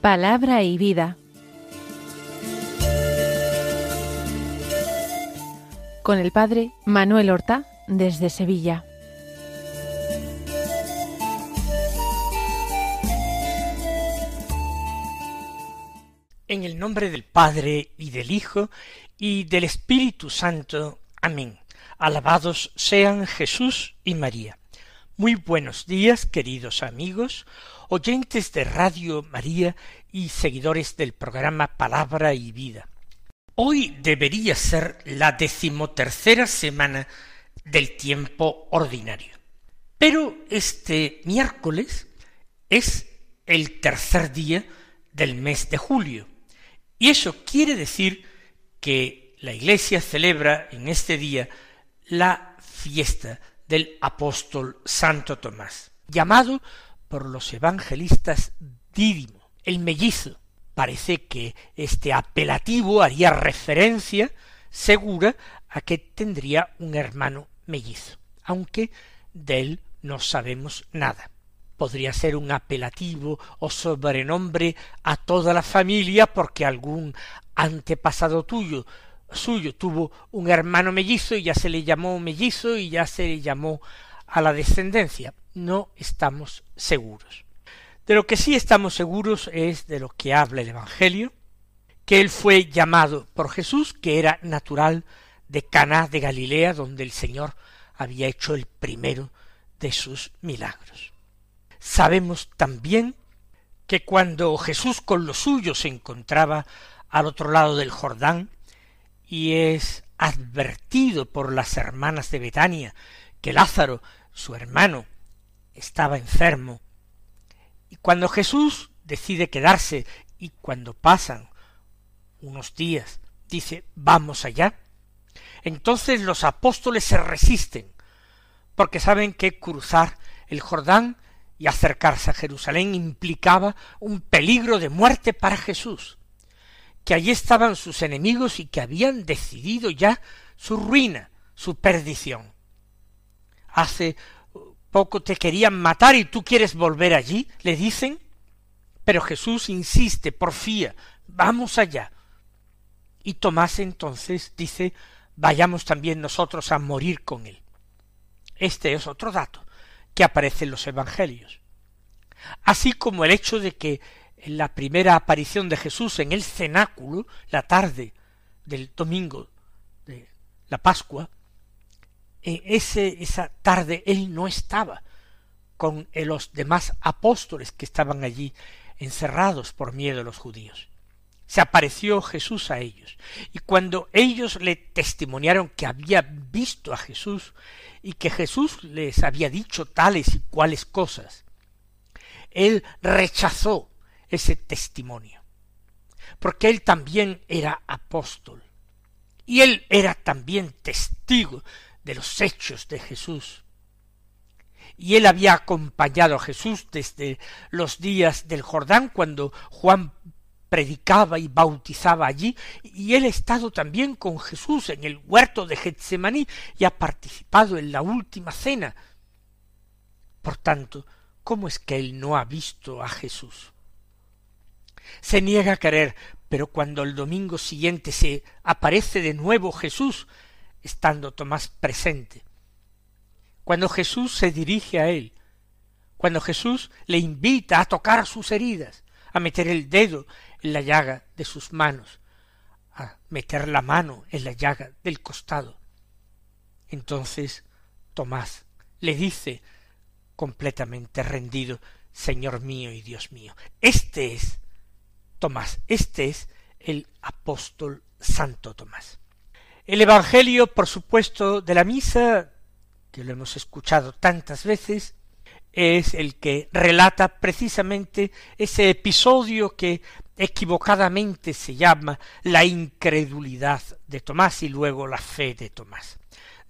Palabra y vida. Con el Padre Manuel Horta, desde Sevilla. En el nombre del Padre y del Hijo y del Espíritu Santo. Amén. Alabados sean Jesús y María. Muy buenos días, queridos amigos oyentes de Radio María y seguidores del programa Palabra y Vida. Hoy debería ser la decimotercera semana del tiempo ordinario. Pero este miércoles es el tercer día del mes de julio. Y eso quiere decir que la Iglesia celebra en este día la fiesta del apóstol Santo Tomás, llamado por los evangelistas Dídimo, el mellizo. Parece que este apelativo haría referencia segura a que tendría un hermano mellizo, aunque de él no sabemos nada. Podría ser un apelativo o sobrenombre a toda la familia porque algún antepasado tuyo suyo tuvo un hermano mellizo y ya se le llamó mellizo y ya se le llamó a la descendencia no estamos seguros. De lo que sí estamos seguros es de lo que habla el Evangelio, que él fue llamado por Jesús, que era natural de Caná de Galilea, donde el Señor había hecho el primero de sus milagros. Sabemos también que cuando Jesús con los suyos se encontraba al otro lado del Jordán y es advertido por las hermanas de Betania que Lázaro, su hermano, estaba enfermo. Y cuando Jesús decide quedarse y cuando pasan unos días, dice, vamos allá, entonces los apóstoles se resisten, porque saben que cruzar el Jordán y acercarse a Jerusalén implicaba un peligro de muerte para Jesús, que allí estaban sus enemigos y que habían decidido ya su ruina, su perdición. Hace poco te querían matar y tú quieres volver allí, le dicen. Pero Jesús insiste, porfía, vamos allá. Y Tomás entonces dice, vayamos también nosotros a morir con él. Este es otro dato que aparece en los Evangelios. Así como el hecho de que en la primera aparición de Jesús en el cenáculo, la tarde del domingo de la Pascua, e, ese, esa tarde él no estaba con eh, los demás apóstoles que estaban allí encerrados por miedo a los judíos. Se apareció Jesús a ellos, y cuando ellos le testimoniaron que había visto a Jesús y que Jesús les había dicho tales y cuales cosas, él rechazó ese testimonio, porque él también era apóstol, y él era también testigo de los hechos de Jesús. Y él había acompañado a Jesús desde los días del Jordán, cuando Juan predicaba y bautizaba allí, y él ha estado también con Jesús en el huerto de Getsemaní y ha participado en la última cena. Por tanto, ¿cómo es que él no ha visto a Jesús? Se niega a querer, pero cuando el domingo siguiente se aparece de nuevo Jesús estando Tomás presente. Cuando Jesús se dirige a él, cuando Jesús le invita a tocar sus heridas, a meter el dedo en la llaga de sus manos, a meter la mano en la llaga del costado. Entonces Tomás le dice, completamente rendido, Señor mío y Dios mío, este es Tomás, este es el apóstol Santo Tomás. El Evangelio, por supuesto, de la misa, que lo hemos escuchado tantas veces, es el que relata precisamente ese episodio que equivocadamente se llama la incredulidad de Tomás y luego la fe de Tomás.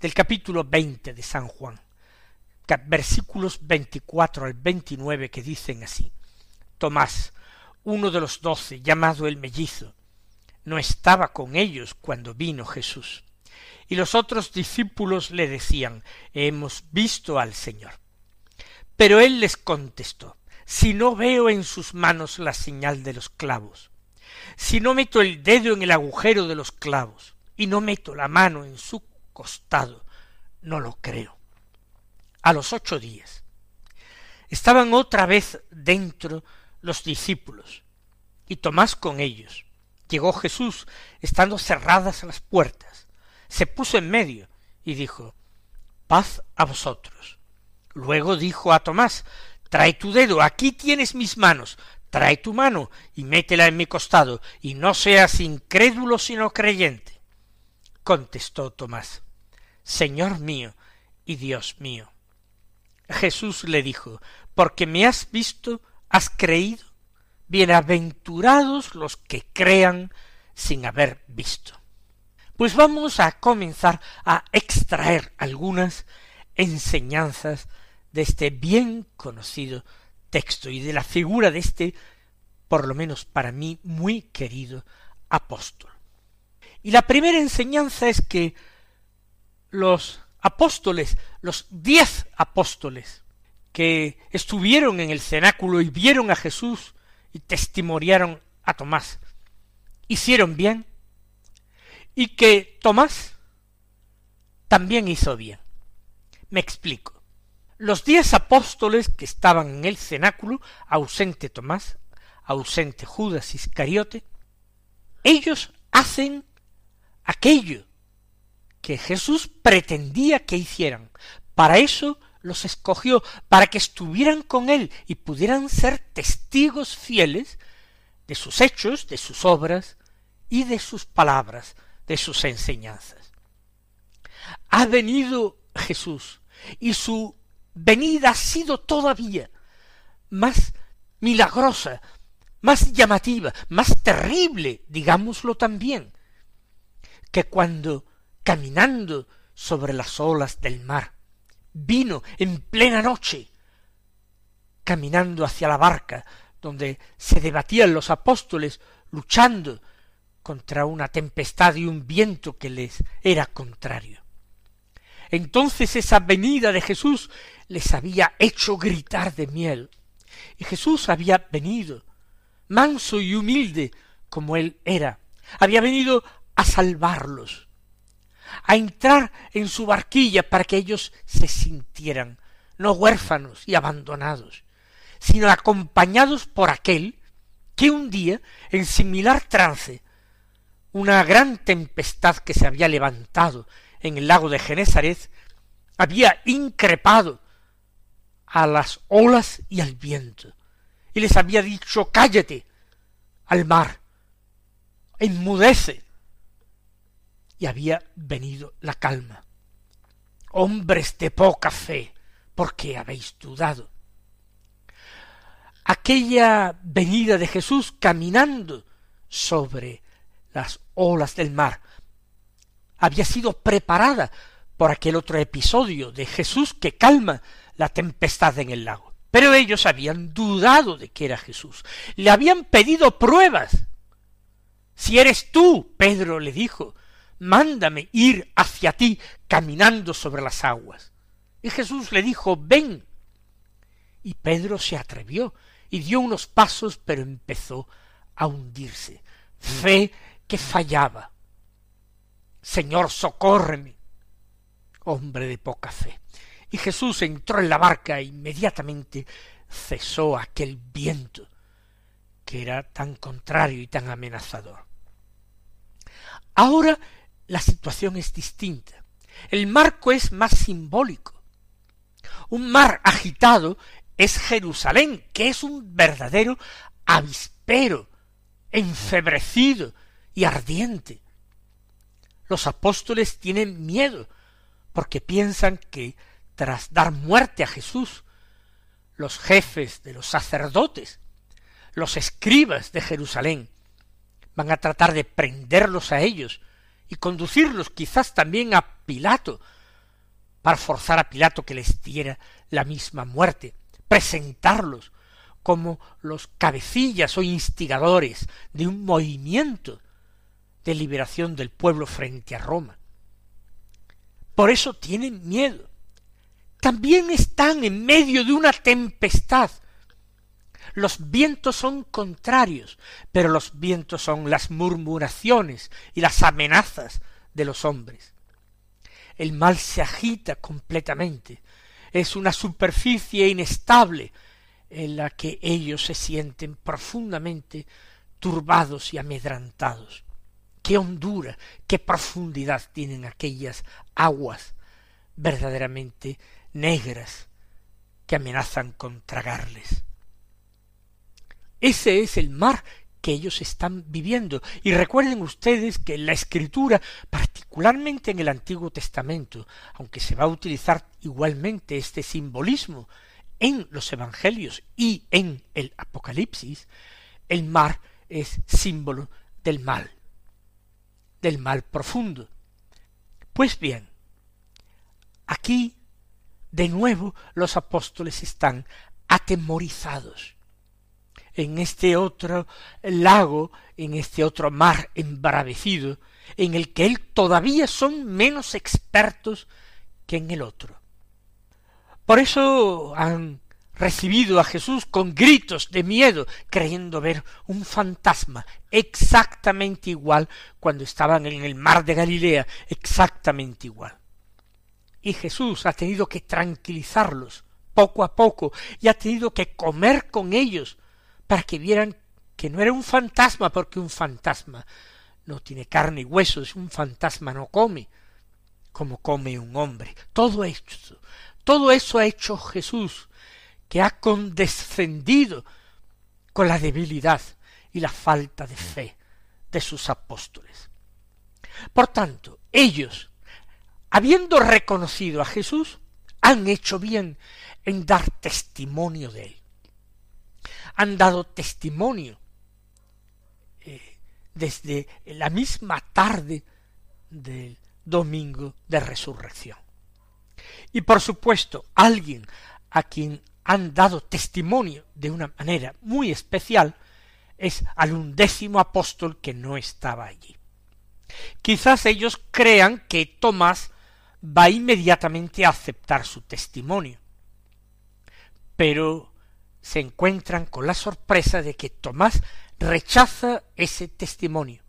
Del capítulo 20 de San Juan, versículos 24 al 29 que dicen así. Tomás, uno de los doce, llamado el mellizo, no estaba con ellos cuando vino Jesús. Y los otros discípulos le decían, hemos visto al Señor. Pero él les contestó, si no veo en sus manos la señal de los clavos, si no meto el dedo en el agujero de los clavos, y no meto la mano en su costado, no lo creo. A los ocho días estaban otra vez dentro los discípulos, y Tomás con ellos. Llegó Jesús, estando cerradas las puertas, se puso en medio y dijo, Paz a vosotros. Luego dijo a Tomás, Trae tu dedo, aquí tienes mis manos, trae tu mano y métela en mi costado, y no seas incrédulo sino creyente. Contestó Tomás, Señor mío y Dios mío. Jesús le dijo, Porque me has visto, has creído. Bienaventurados los que crean sin haber visto. Pues vamos a comenzar a extraer algunas enseñanzas de este bien conocido texto y de la figura de este, por lo menos para mí, muy querido apóstol. Y la primera enseñanza es que los apóstoles, los diez apóstoles que estuvieron en el cenáculo y vieron a Jesús testimoniaron a Tomás, hicieron bien y que Tomás también hizo bien. Me explico. Los diez apóstoles que estaban en el cenáculo, ausente Tomás, ausente Judas Iscariote, ellos hacen aquello que Jesús pretendía que hicieran. Para eso los escogió para que estuvieran con él y pudieran ser testigos fieles de sus hechos, de sus obras y de sus palabras, de sus enseñanzas. Ha venido Jesús y su venida ha sido todavía más milagrosa, más llamativa, más terrible, digámoslo también, que cuando caminando sobre las olas del mar, vino en plena noche, caminando hacia la barca donde se debatían los apóstoles, luchando contra una tempestad y un viento que les era contrario. Entonces esa venida de Jesús les había hecho gritar de miel, y Jesús había venido, manso y humilde como él era, había venido a salvarlos, a entrar en su barquilla para que ellos se sintieran no huérfanos y abandonados, sino acompañados por aquel que un día, en similar trance, una gran tempestad que se había levantado en el lago de Genezaret, había increpado a las olas y al viento, y les había dicho cállate al mar, enmudece, y había venido la calma. Hombres de poca fe, ¿por qué habéis dudado? Aquella venida de Jesús caminando sobre las olas del mar había sido preparada por aquel otro episodio de Jesús que calma la tempestad en el lago. Pero ellos habían dudado de que era Jesús. Le habían pedido pruebas. Si eres tú, Pedro le dijo, mándame ir hacia ti caminando sobre las aguas. Y Jesús le dijo, ven. Y Pedro se atrevió y dio unos pasos, pero empezó a hundirse. Fe que fallaba. Señor, socórreme. Hombre de poca fe. Y Jesús entró en la barca e inmediatamente cesó aquel viento que era tan contrario y tan amenazador. Ahora la situación es distinta. El marco es más simbólico. Un mar agitado es Jerusalén, que es un verdadero avispero, enfebrecido y ardiente. Los apóstoles tienen miedo porque piensan que tras dar muerte a Jesús, los jefes de los sacerdotes, los escribas de Jerusalén, van a tratar de prenderlos a ellos y conducirlos quizás también a Pilato, para forzar a Pilato que les diera la misma muerte, presentarlos como los cabecillas o instigadores de un movimiento de liberación del pueblo frente a Roma. Por eso tienen miedo. También están en medio de una tempestad los vientos son contrarios, pero los vientos son las murmuraciones y las amenazas de los hombres. El mal se agita completamente. Es una superficie inestable en la que ellos se sienten profundamente turbados y amedrantados. Qué hondura, qué profundidad tienen aquellas aguas verdaderamente negras que amenazan con tragarles. Ese es el mar que ellos están viviendo. Y recuerden ustedes que en la escritura, particularmente en el Antiguo Testamento, aunque se va a utilizar igualmente este simbolismo en los Evangelios y en el Apocalipsis, el mar es símbolo del mal, del mal profundo. Pues bien, aquí de nuevo los apóstoles están atemorizados en este otro lago, en este otro mar embravecido, en el que él todavía son menos expertos que en el otro. Por eso han recibido a Jesús con gritos de miedo, creyendo ver un fantasma exactamente igual cuando estaban en el mar de Galilea, exactamente igual. Y Jesús ha tenido que tranquilizarlos poco a poco y ha tenido que comer con ellos para que vieran que no era un fantasma, porque un fantasma no tiene carne y huesos, un fantasma no come como come un hombre. Todo esto, todo eso ha hecho Jesús, que ha condescendido con la debilidad y la falta de fe de sus apóstoles. Por tanto, ellos, habiendo reconocido a Jesús, han hecho bien en dar testimonio de él han dado testimonio eh, desde la misma tarde del domingo de resurrección. Y por supuesto, alguien a quien han dado testimonio de una manera muy especial es al undécimo apóstol que no estaba allí. Quizás ellos crean que Tomás va inmediatamente a aceptar su testimonio. Pero se encuentran con la sorpresa de que Tomás rechaza ese testimonio,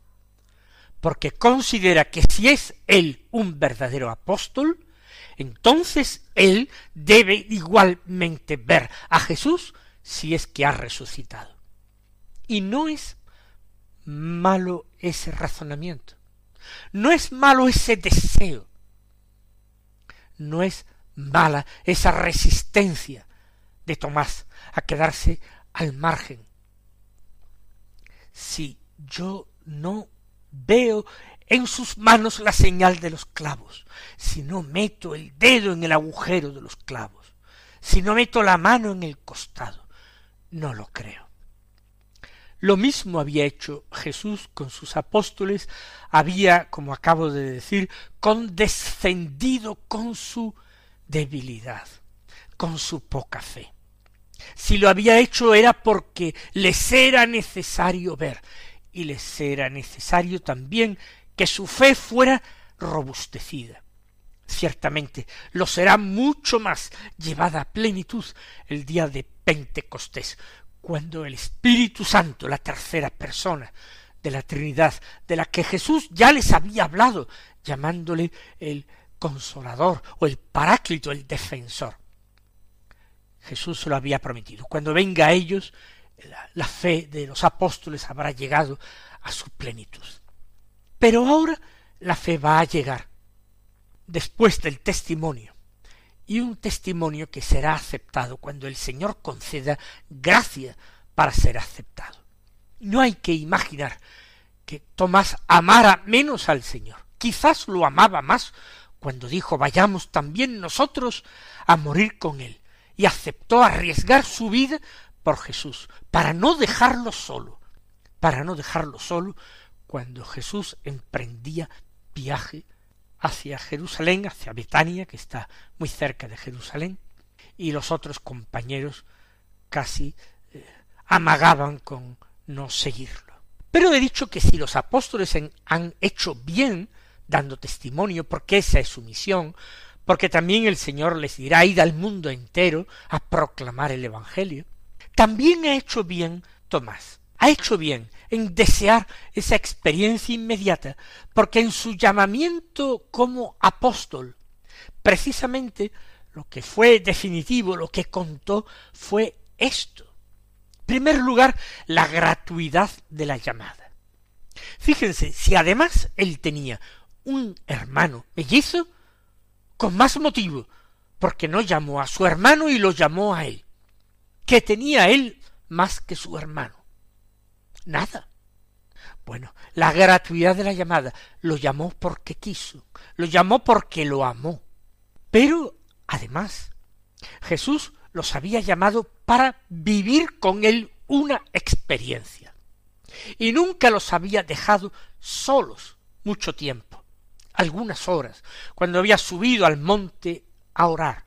porque considera que si es él un verdadero apóstol, entonces él debe igualmente ver a Jesús si es que ha resucitado. Y no es malo ese razonamiento, no es malo ese deseo, no es mala esa resistencia de Tomás a quedarse al margen. Si yo no veo en sus manos la señal de los clavos, si no meto el dedo en el agujero de los clavos, si no meto la mano en el costado, no lo creo. Lo mismo había hecho Jesús con sus apóstoles, había, como acabo de decir, condescendido con su debilidad, con su poca fe. Si lo había hecho era porque les era necesario ver, y les era necesario también que su fe fuera robustecida. Ciertamente lo será mucho más llevada a plenitud el día de Pentecostés, cuando el Espíritu Santo, la tercera persona de la Trinidad, de la que Jesús ya les había hablado, llamándole el consolador o el paráclito, el defensor, Jesús lo había prometido. Cuando venga a ellos, la, la fe de los apóstoles habrá llegado a su plenitud. Pero ahora la fe va a llegar después del testimonio, y un testimonio que será aceptado cuando el Señor conceda gracia para ser aceptado. No hay que imaginar que Tomás amara menos al Señor. Quizás lo amaba más cuando dijo vayamos también nosotros a morir con Él, y aceptó arriesgar su vida por Jesús, para no dejarlo solo, para no dejarlo solo cuando Jesús emprendía viaje hacia Jerusalén, hacia Betania, que está muy cerca de Jerusalén, y los otros compañeros casi eh, amagaban con no seguirlo. Pero he dicho que si los apóstoles han hecho bien dando testimonio, porque esa es su misión, porque también el Señor les dirá, id al mundo entero a proclamar el Evangelio. También ha hecho bien Tomás, ha hecho bien en desear esa experiencia inmediata, porque en su llamamiento como apóstol, precisamente lo que fue definitivo, lo que contó fue esto. En primer lugar, la gratuidad de la llamada. Fíjense, si además él tenía un hermano mellizo, con más motivo, porque no llamó a su hermano y lo llamó a él. que tenía él más que su hermano? Nada. Bueno, la gratuidad de la llamada lo llamó porque quiso, lo llamó porque lo amó. Pero, además, Jesús los había llamado para vivir con él una experiencia. Y nunca los había dejado solos mucho tiempo algunas horas, cuando había subido al monte a orar,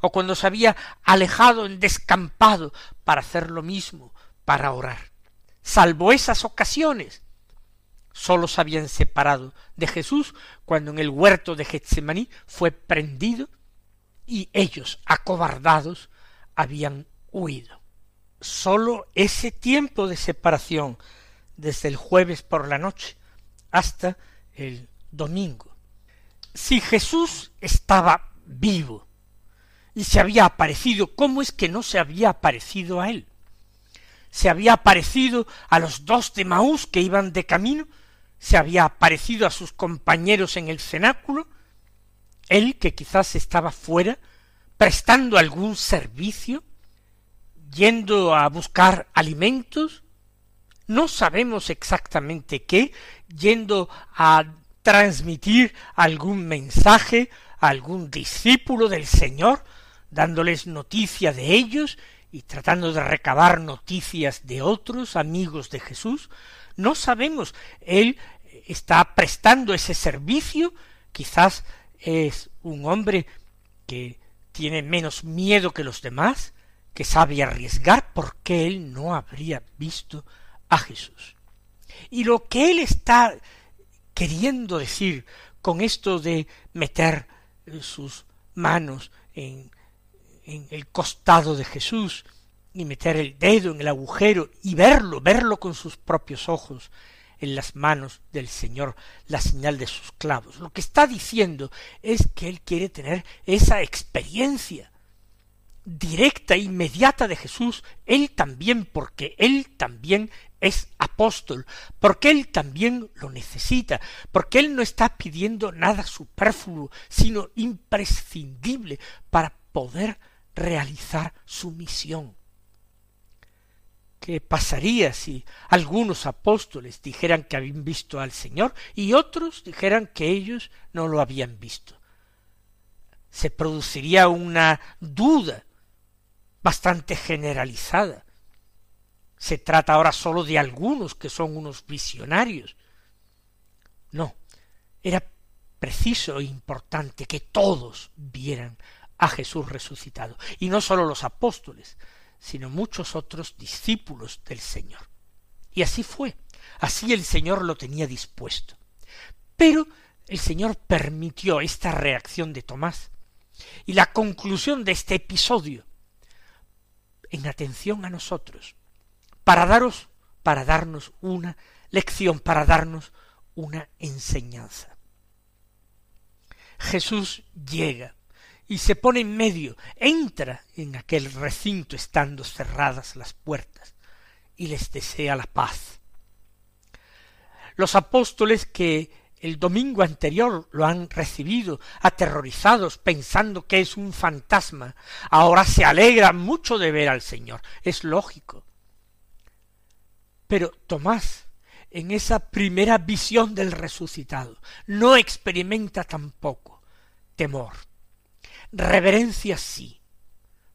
o cuando se había alejado en descampado para hacer lo mismo, para orar. Salvo esas ocasiones, solo se habían separado de Jesús cuando en el huerto de Getsemaní fue prendido y ellos, acobardados, habían huido. Solo ese tiempo de separación, desde el jueves por la noche hasta el domingo. Si Jesús estaba vivo y se había aparecido, ¿cómo es que no se había aparecido a él? Se había aparecido a los dos de Maús que iban de camino, se había aparecido a sus compañeros en el cenáculo, él que quizás estaba fuera, prestando algún servicio, yendo a buscar alimentos, no sabemos exactamente qué, yendo a transmitir algún mensaje a algún discípulo del Señor, dándoles noticia de ellos y tratando de recabar noticias de otros amigos de Jesús, no sabemos. Él está prestando ese servicio, quizás es un hombre que tiene menos miedo que los demás, que sabe arriesgar porque él no habría visto a Jesús. Y lo que él está queriendo decir con esto de meter sus manos en, el costado de Jesús y meter el dedo en el agujero y verlo, verlo con sus propios ojos en las manos del Señor la señal de sus clavos. Lo que está diciendo es que Él quiere tener esa experiencia directa e inmediata de Jesús, él también, porque él también es apóstol, porque él también lo necesita, porque él no está pidiendo nada superfluo, sino imprescindible para poder realizar su misión. ¿Qué pasaría si algunos apóstoles dijeran que habían visto al Señor y otros dijeran que ellos no lo habían visto? Se produciría una duda bastante generalizada. Se trata ahora solo de algunos que son unos visionarios. No, era preciso e importante que todos vieran a Jesús resucitado, y no sólo los apóstoles, sino muchos otros discípulos del Señor. Y así fue, así el Señor lo tenía dispuesto. Pero el Señor permitió esta reacción de Tomás, y la conclusión de este episodio en atención a nosotros, para daros, para darnos una lección, para darnos una enseñanza. Jesús llega y se pone en medio, entra en aquel recinto estando cerradas las puertas y les desea la paz. Los apóstoles que el domingo anterior lo han recibido aterrorizados pensando que es un fantasma. Ahora se alegran mucho de ver al Señor. Es lógico. Pero Tomás, en esa primera visión del resucitado, no experimenta tampoco temor. Reverencia sí,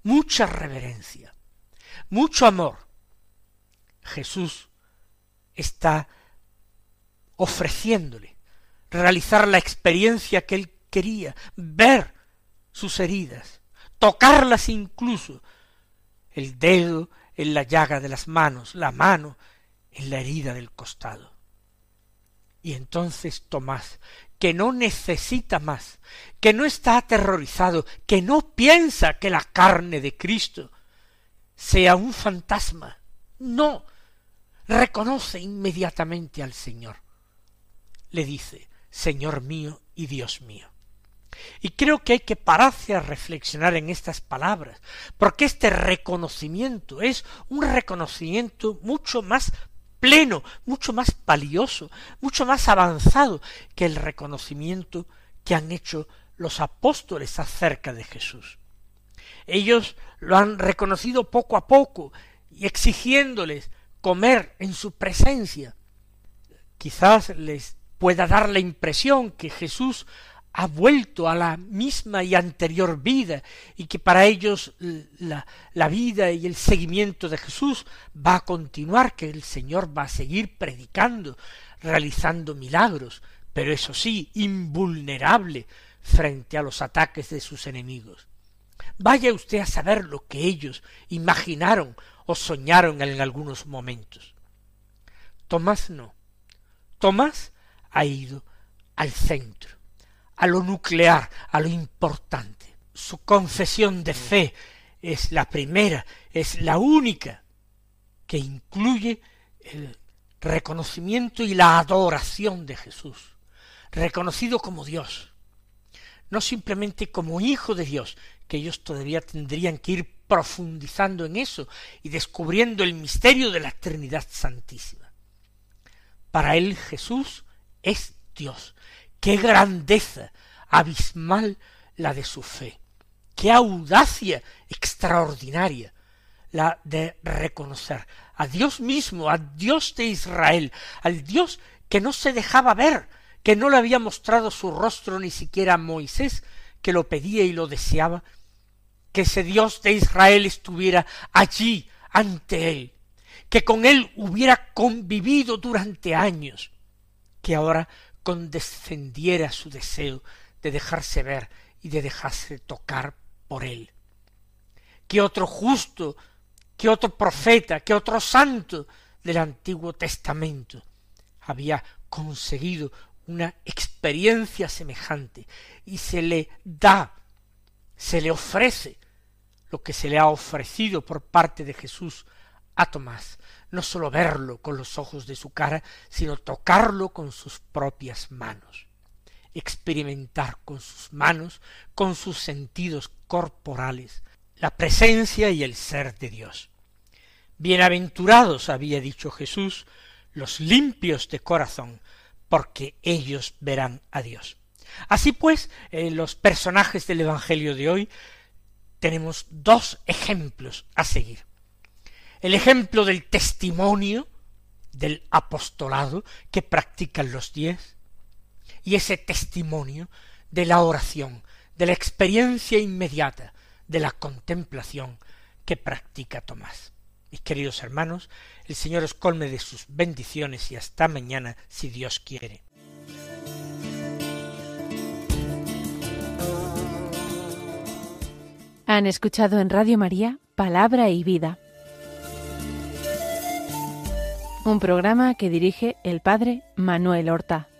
mucha reverencia, mucho amor. Jesús está ofreciéndole realizar la experiencia que él quería, ver sus heridas, tocarlas incluso, el dedo en la llaga de las manos, la mano en la herida del costado. Y entonces Tomás, que no necesita más, que no está aterrorizado, que no piensa que la carne de Cristo sea un fantasma, no, reconoce inmediatamente al Señor. Le dice, Señor mío y Dios mío. Y creo que hay que pararse a reflexionar en estas palabras, porque este reconocimiento es un reconocimiento mucho más pleno, mucho más valioso, mucho más avanzado que el reconocimiento que han hecho los apóstoles acerca de Jesús. Ellos lo han reconocido poco a poco y exigiéndoles comer en su presencia. Quizás les pueda dar la impresión que Jesús ha vuelto a la misma y anterior vida y que para ellos la, la, vida y el seguimiento de Jesús va a continuar, que el Señor va a seguir predicando, realizando milagros, pero eso sí, invulnerable frente a los ataques de sus enemigos. Vaya usted a saber lo que ellos imaginaron o soñaron en algunos momentos. Tomás no. Tomás ha ido al centro, a lo nuclear, a lo importante. Su confesión de fe es la primera, es la única que incluye el reconocimiento y la adoración de Jesús, reconocido como Dios, no simplemente como Hijo de Dios, que ellos todavía tendrían que ir profundizando en eso y descubriendo el misterio de la Trinidad Santísima. Para él Jesús es Dios. Qué grandeza abismal la de su fe. Qué audacia extraordinaria la de reconocer a Dios mismo, a Dios de Israel, al Dios que no se dejaba ver, que no le había mostrado su rostro ni siquiera a Moisés, que lo pedía y lo deseaba, que ese Dios de Israel estuviera allí ante él, que con él hubiera convivido durante años, que ahora condescendiera su deseo de dejarse ver y de dejarse tocar por él. ¿Qué otro justo, qué otro profeta, qué otro santo del Antiguo Testamento había conseguido una experiencia semejante y se le da, se le ofrece lo que se le ha ofrecido por parte de Jesús a Tomás, no sólo verlo con los ojos de su cara, sino tocarlo con sus propias manos, experimentar con sus manos, con sus sentidos corporales, la presencia y el ser de Dios. Bienaventurados, había dicho Jesús, los limpios de corazón, porque ellos verán a Dios. Así pues, en los personajes del Evangelio de hoy tenemos dos ejemplos a seguir el ejemplo del testimonio del apostolado que practican los diez, y ese testimonio de la oración, de la experiencia inmediata, de la contemplación que practica Tomás. Mis queridos hermanos, el Señor os colme de sus bendiciones y hasta mañana si Dios quiere. Han escuchado en Radio María Palabra y Vida un programa que dirige el padre Manuel Horta.